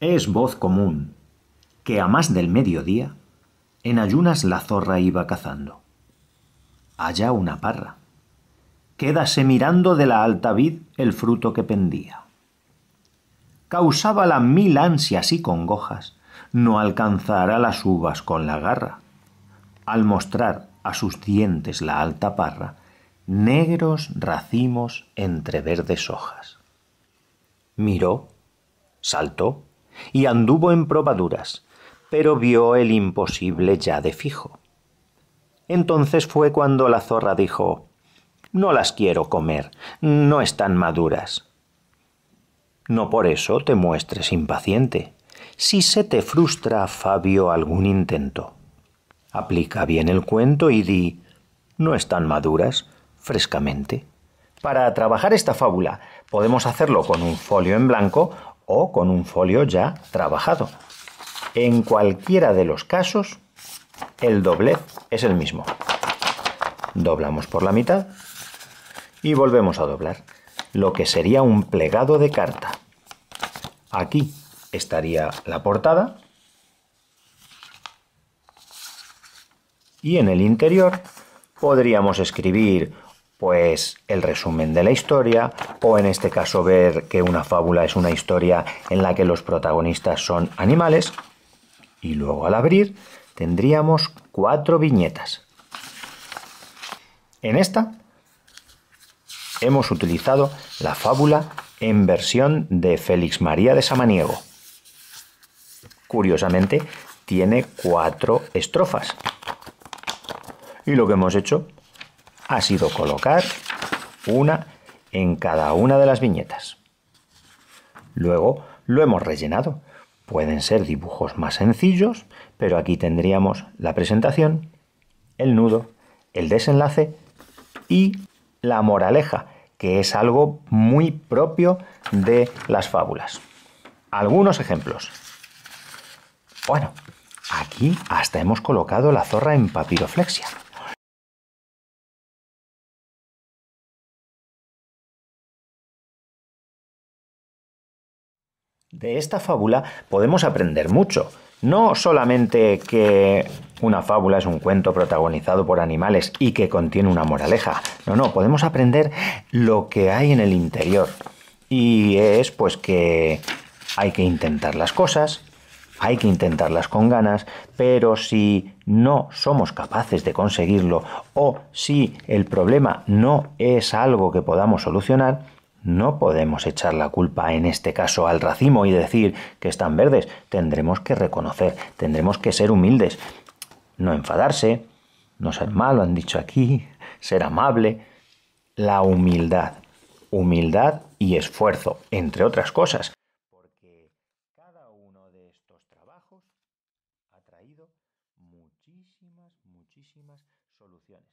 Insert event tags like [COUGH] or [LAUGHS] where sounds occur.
Es voz común que a más del mediodía, en ayunas la zorra iba cazando. Allá una parra. Quédase mirando de la alta vid el fruto que pendía. Causábala mil ansias y congojas, no alcanzará las uvas con la garra. Al mostrar a sus dientes la alta parra, negros racimos entre verdes hojas. Miró, saltó, y anduvo en probaduras, pero vio el imposible ya de fijo. Entonces fue cuando la zorra dijo No las quiero comer, no están maduras. No por eso te muestres impaciente. Si se te frustra, Fabio, algún intento, aplica bien el cuento y di No están maduras, frescamente. Para trabajar esta fábula podemos hacerlo con un folio en blanco o con un folio ya trabajado. En cualquiera de los casos, el doblez es el mismo. Doblamos por la mitad y volvemos a doblar, lo que sería un plegado de carta. Aquí estaría la portada y en el interior podríamos escribir pues el resumen de la historia o en este caso ver que una fábula es una historia en la que los protagonistas son animales y luego al abrir tendríamos cuatro viñetas. En esta hemos utilizado la fábula en versión de Félix María de Samaniego. Curiosamente tiene cuatro estrofas. Y lo que hemos hecho ha sido colocar una en cada una de las viñetas. Luego lo hemos rellenado. Pueden ser dibujos más sencillos, pero aquí tendríamos la presentación, el nudo, el desenlace y la moraleja, que es algo muy propio de las fábulas. Algunos ejemplos. Bueno, aquí hasta hemos colocado la zorra en papiroflexia. De esta fábula podemos aprender mucho. No solamente que una fábula es un cuento protagonizado por animales y que contiene una moraleja. No, no, podemos aprender lo que hay en el interior. Y es pues que hay que intentar las cosas, hay que intentarlas con ganas, pero si no somos capaces de conseguirlo o si el problema no es algo que podamos solucionar, no podemos echar la culpa en este caso al racimo y decir que están verdes. Tendremos que reconocer, tendremos que ser humildes, no enfadarse, no ser malo, han dicho aquí, [LAUGHS] ser amable. La humildad, humildad y esfuerzo, entre otras cosas. Porque cada uno de estos trabajos ha traído muchísimas, muchísimas soluciones.